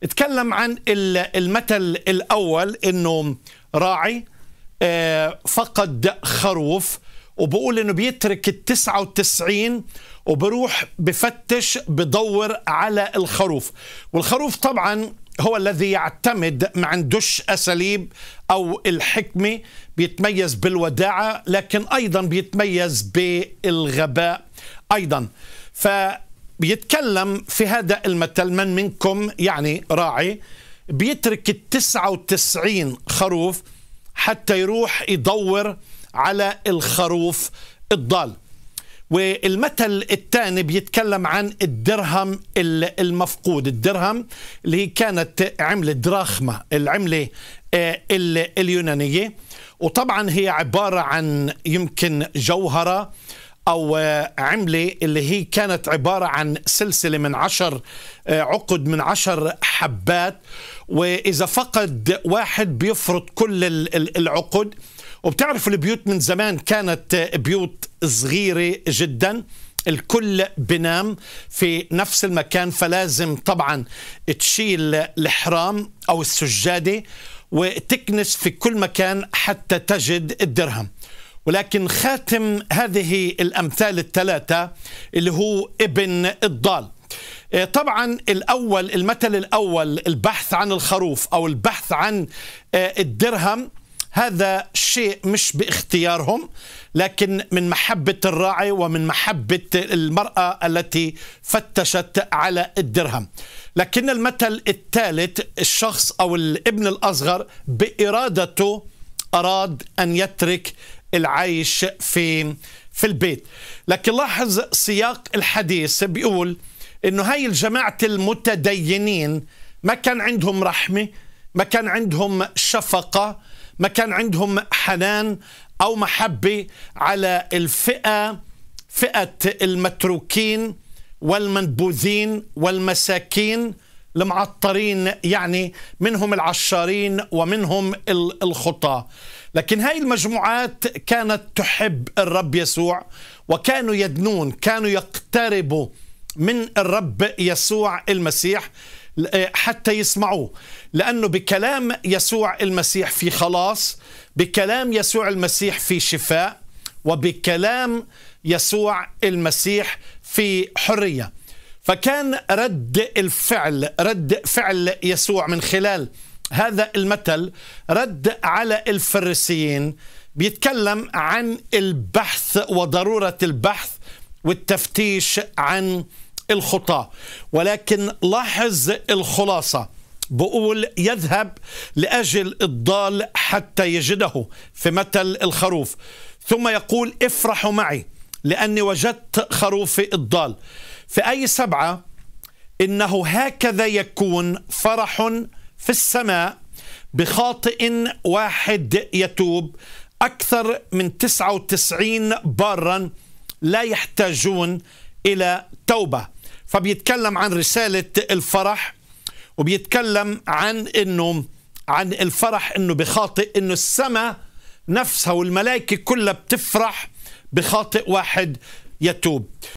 تكلم عن المثل الأول أنه راعي آه، فقد خروف وبقول أنه بيترك التسعة 99 وبروح بفتش بدور على الخروف والخروف طبعا هو الذي يعتمد ما عندوش أساليب أو الحكمة بيتميز بالوداعة لكن أيضا بيتميز بالغباء أيضا ف بيتكلم في هذا المثل من منكم يعني راعي بيترك التسعة وتسعين خروف حتى يروح يدور على الخروف الضال والمثل الثاني بيتكلم عن الدرهم المفقود الدرهم اللي هي كانت عملة دراخمة العملة آه، اليونانية وطبعا هي عبارة عن يمكن جوهرة أو عملة اللي هي كانت عبارة عن سلسلة من عشر آه، عقد من عشر حبات وإذا فقد واحد بيفرض كل العقد وبتعرف البيوت من زمان كانت آه، بيوت صغيرة جداً الكل بنام في نفس المكان فلازم طبعا تشيل الحرام او السجاده وتكنس في كل مكان حتى تجد الدرهم ولكن خاتم هذه الأمثال الثلاثة اللي هو ابن الضال آه، طبعا الأول المثل الأول البحث عن الخروف أو البحث عن آه، الدرهم هذا شيء مش باختيارهم لكن من محبة الراعي ومن محبة المرأة التي فتشت على الدرهم لكن المثل الثالث الشخص أو الابن الأصغر بإرادته أراد أن يترك العيش في في البيت لكن لاحظ سياق الحديث بيقول انه هاي الجماعة المتدينين ما كان عندهم رحمة ما كان عندهم شفقة ما كان عندهم حنان أو محبة على الفئة فئة المتروكين والمنبوذين والمساكين المعطرين يعني منهم العشارين ومنهم الخطاة لكن هاي المجموعات كانت تحب الرب يسوع وكانوا يدنون كانوا يقتربوا من الرب يسوع المسيح آه، حتى يسمعوه لأنه بكلام يسوع المسيح في خلاص بكلام يسوع المسيح في شفاء وبكلام يسوع المسيح في حريه فكان رد الفعل رد فعل يسوع من خلال هذا المثل رد على الفريسيين بيتكلم عن البحث وضرورة البحث والتفتيش عن الخطاة ولكن لاحظ الخلاصة بقول يذهب لأجل الضال حتى يجده في مثل الخروف ثم يقول افرحوا معي لأني وجدت خروفي الضال في أي سبعة إنه هكذا يكون فرح في السماء بخاطئ واحد يتوب أكثر من 99 بارا لا يحتاجون إلى توبة فبيتكلم عن رسالة الفرح وبيتكلم عن إنه عن الفرح إنه بخاطئ إنه السماء نفسها والملائكة كلها بتفرح بخاطئ واحد يتوب